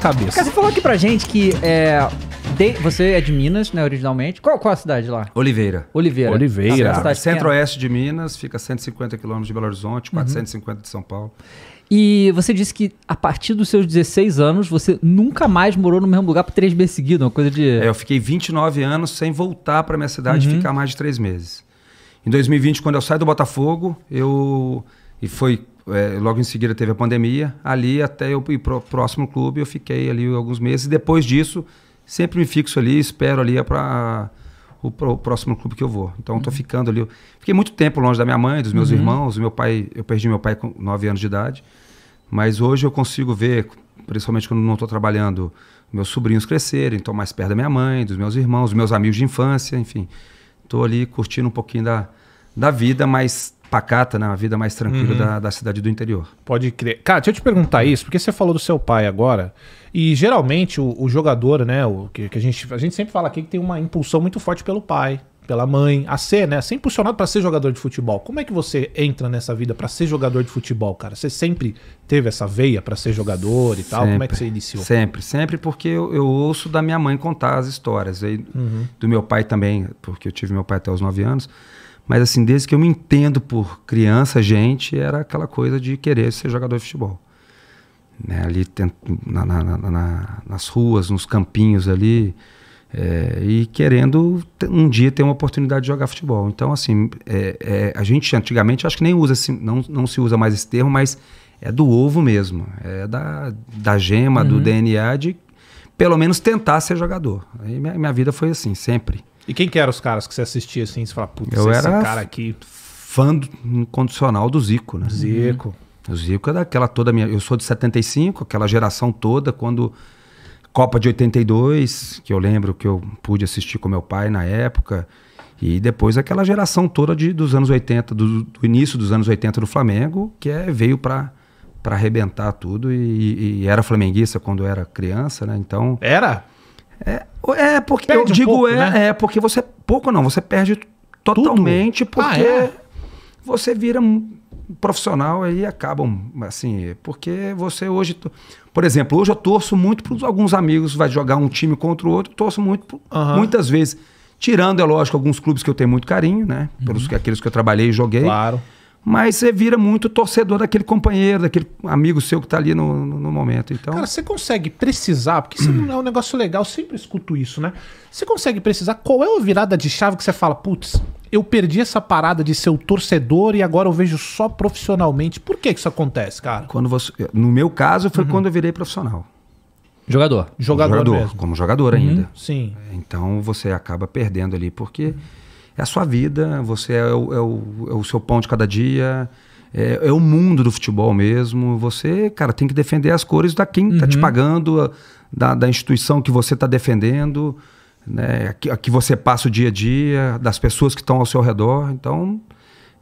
cabeça. Cara, você falou aqui pra gente que é, de, você é de Minas, né, originalmente. Qual, qual a cidade lá? Oliveira. Oliveira. Oliveira. Ah, é Centro-oeste de Minas, fica a 150 quilômetros de Belo Horizonte, 450 uhum. de São Paulo. E você disse que a partir dos seus 16 anos, você nunca mais morou no mesmo lugar por três meses seguidos, uma coisa de... É, eu fiquei 29 anos sem voltar para minha cidade uhum. ficar mais de três meses. Em 2020, quando eu saí do Botafogo, eu... E foi é, logo em seguida teve a pandemia. Ali, até eu ir para o próximo clube, eu fiquei ali alguns meses. Depois disso, sempre me fixo ali, espero ali para o, o, próximo clube que eu vou. Então, estou uhum. ficando ali. Fiquei muito tempo longe da minha mãe, dos meus uhum. irmãos. Meu pai, eu perdi meu pai com 9 anos de idade. Mas hoje eu consigo ver, principalmente quando não estou trabalhando, meus sobrinhos crescerem, estou mais perto da minha mãe, dos meus irmãos, dos meus amigos de infância, enfim. Estou ali curtindo um pouquinho da, da vida, mas pacata, né? Uma vida mais tranquila uhum. da, da, cidade do interior. Pode crer. Cara, deixa eu te perguntar isso, porque você falou do seu pai agora. E geralmente o, o jogador, né? O, que, que, a, gente, a gente sempre fala aqui que tem uma impulsão muito forte pelo pai, pela mãe, a ser, né? A ser impulsionado para ser jogador de futebol. Como é que você entra nessa vida para ser jogador de futebol, cara? Você sempre teve essa veia para ser jogador e tal? Sempre, Como é que você iniciou? Sempre, sempre porque eu, eu ouço da minha mãe contar as histórias. E uhum. Do meu pai também, porque eu tive meu pai até os 9 anos. Mas assim, desde que eu me entendo por criança, gente, era aquela coisa de querer ser jogador de futebol. Né? Ali na, na, na, nas ruas, nos campinhos ali, é, e querendo um dia ter uma oportunidade de jogar futebol. Então, assim, é, é, a gente antigamente, acho que nem usa, assim, não, não se usa mais esse termo, mas é do ovo mesmo. É da, da gema, uhum. do DNA de pelo menos tentar ser jogador. e minha, minha vida foi assim, sempre. E quem que eram os caras que você assistia assim? Você fala, putz, esse era cara aqui. Fã do, incondicional do Zico, né? Zico. Uhum. O Zico é daquela toda minha. Eu sou de 75, aquela geração toda, quando. Copa de 82, que eu lembro que eu pude assistir com meu pai na época. E depois aquela geração toda de, dos anos 80, do, do início dos anos 80 do Flamengo, que é, veio para para arrebentar tudo e, e, era flamenguista quando era criança, né? Então. Era? É, é porque perde eu um digo pouco, é, né? é porque você pouco não, você perde totalmente Tudo? porque ah, é? você vira um profissional e acabam assim, porque você hoje, por exemplo, hoje eu torço muito para alguns amigos vai jogar um time contra o outro, torço muito muitas vezes, tirando é lógico alguns clubes que eu tenho muito carinho, né, pelos uhum. aqueles que eu trabalhei e joguei. Claro mas você vira muito torcedor daquele companheiro, daquele amigo seu que está ali no, no, momento. Então... Cara, você consegue precisar, porque isso é um negócio legal, eu sempre escuto isso, né? Você consegue precisar qual é a virada de chave que você fala, putz, eu perdi essa parada de ser o torcedor e agora eu vejo só profissionalmente. Por que, que isso acontece, cara? Quando você, no meu caso, foi uhum. quando eu virei profissional. Jogador. Jogador, jogador como jogador uhum. ainda. Uhum, sim. Então você acaba perdendo ali, porque. Uhum é a sua vida, você é o, é o, é o seu pão de cada dia, é, é, o mundo do futebol mesmo. Você, cara, tem que defender as cores da quem está uhum. te pagando, da, da instituição que você está defendendo, né? A que, a que você passa o dia a dia, das pessoas que estão ao seu redor. Então,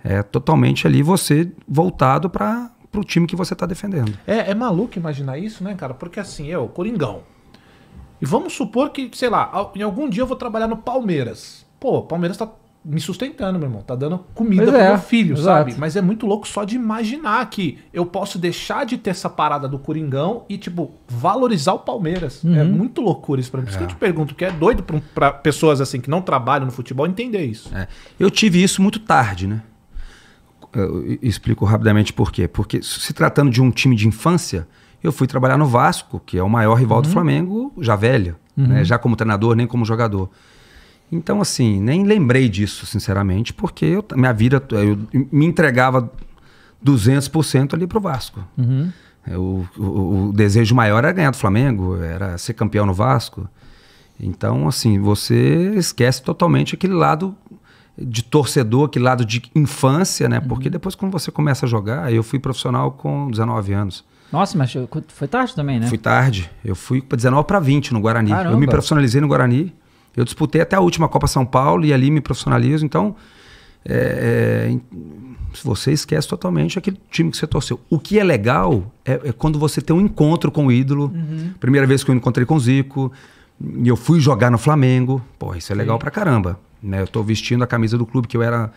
é totalmente ali você voltado para o time que você está defendendo. É, é maluco imaginar isso, né, cara? Porque assim, eu, Coringão. E vamos supor que, sei lá, em algum dia eu vou trabalhar no Palmeiras pô, o Palmeiras tá me sustentando, meu irmão. Tá dando comida pois pro é, meu filho, exato. sabe? Mas é muito louco só de imaginar que eu posso deixar de ter essa parada do Coringão e, tipo, valorizar o Palmeiras. É uhum. É muito loucura isso pra mim. Por isso que eu é. te pergunto, que é doido pra, pra, pessoas assim que não trabalham no futebol entender isso. É. Eu tive isso muito tarde, né? Eu explico rapidamente por quê. Porque se tratando de um time de infância, eu fui trabalhar no Vasco, que é o maior rival uhum. do Flamengo, já velho, né? uhum. né? já como treinador, nem como jogador. Então, assim, nem lembrei disso, sinceramente, porque eu, minha vida, eu me entregava 200% ali pro Vasco. Uhum. Eu, o, o, desejo maior era ganhar do Flamengo, era ser campeão no Vasco. Então, assim, você esquece totalmente aquele lado de torcedor, aquele lado de infância, né? Uhum. Porque depois, quando você começa a jogar, eu fui profissional com 19 anos. Nossa, mas foi tarde também, né? Fui tarde. Eu fui para 19 para 20 no Guarani. Caramba. Eu me profissionalizei no Guarani. Eu disputei até a última Copa São Paulo e ali me profissionalizo. Então, é, é, você esquece totalmente aquele time que você torceu. O que é legal é, é quando você tem um encontro com o ídolo. Uhum. Primeira vez que eu encontrei com o Zico, e eu fui jogar no Flamengo. Pô, isso é legal pra caramba. Né? Eu tô vestindo a camisa do clube que eu era.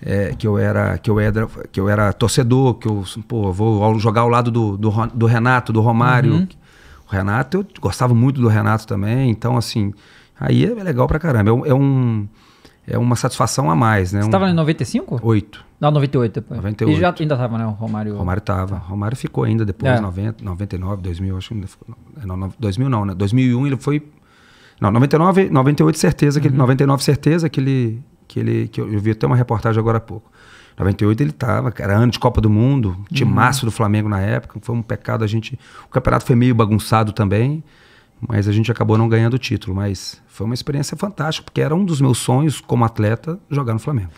É, que eu era que eu era que eu era torcedor que eu pô, vou jogar ao lado do, do, do Renato do Romário uhum. o Renato eu gostava muito do Renato também então assim Aí é legal pra caramba. É um. É, um, é uma satisfação a mais, né? Você estava em 95? 8. Não, 98 depois. 98. E já ainda estava, né? O Romário. Romário estava. Romário ficou ainda depois, é. 90, 99, 2000, acho que ainda ficou. Não, 2000 é, não, né? 2001 ele foi. Não, 99, 98 certeza, uhum. que 99 certeza que ele, que ele. que eu, eu vi até uma reportagem agora há pouco. 98 ele estava, era ano de Copa do Mundo, uhum. timaço uhum. do Flamengo na época, foi um pecado a gente. O campeonato foi meio bagunçado também mas a gente acabou não ganhando o título. Mas foi uma experiência fantástica, porque era um dos meus sonhos como atleta jogar no Flamengo.